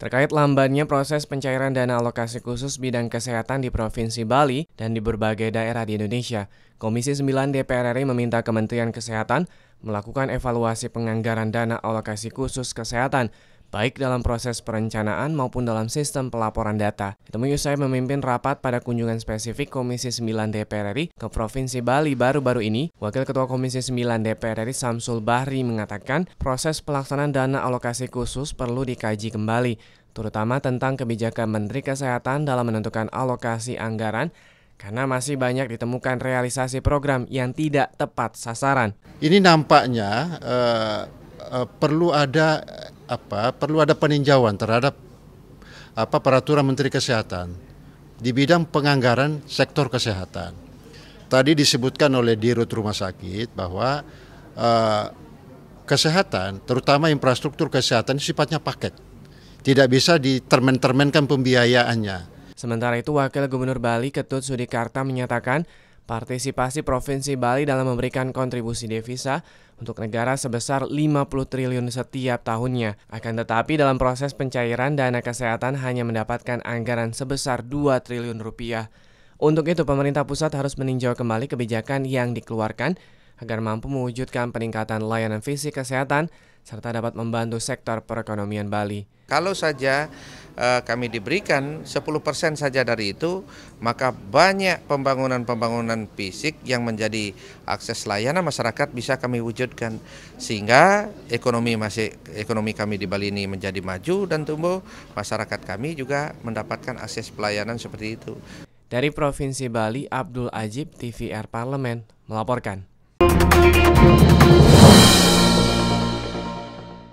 Terkait lambannya proses pencairan dana alokasi khusus bidang kesehatan di Provinsi Bali dan di berbagai daerah di Indonesia, Komisi 9 DPR RI meminta Kementerian Kesehatan melakukan evaluasi penganggaran dana alokasi khusus kesehatan baik dalam proses perencanaan maupun dalam sistem pelaporan data. Ditemui usai memimpin rapat pada kunjungan spesifik Komisi 9 DPR RI ke Provinsi Bali baru-baru ini, Wakil Ketua Komisi 9 DPR RI Samsul Bahri mengatakan proses pelaksanaan dana alokasi khusus perlu dikaji kembali, terutama tentang kebijakan Menteri Kesehatan dalam menentukan alokasi anggaran karena masih banyak ditemukan realisasi program yang tidak tepat sasaran. Ini nampaknya uh, uh, perlu ada apa perlu ada peninjauan terhadap apa peraturan Menteri Kesehatan di bidang penganggaran sektor kesehatan. Tadi disebutkan oleh Dirut Rumah Sakit bahwa uh, kesehatan, terutama infrastruktur kesehatan sifatnya paket. Tidak bisa ditermen-termenkan pembiayaannya. Sementara itu, Wakil Gubernur Bali Ketut Sudikarta menyatakan Partisipasi Provinsi Bali dalam memberikan kontribusi devisa untuk negara sebesar 50 triliun setiap tahunnya. Akan tetapi dalam proses pencairan dana kesehatan hanya mendapatkan anggaran sebesar 2 triliun rupiah. Untuk itu pemerintah pusat harus meninjau kembali kebijakan yang dikeluarkan agar mampu mewujudkan peningkatan layanan fisik kesehatan serta dapat membantu sektor perekonomian Bali. Kalau saja eh, kami diberikan 10% saja dari itu, maka banyak pembangunan-pembangunan fisik yang menjadi akses layanan masyarakat bisa kami wujudkan sehingga ekonomi masih ekonomi kami di Bali ini menjadi maju dan tumbuh, masyarakat kami juga mendapatkan akses pelayanan seperti itu. Dari Provinsi Bali, Abdul Ajib, TVR Parlemen, melaporkan.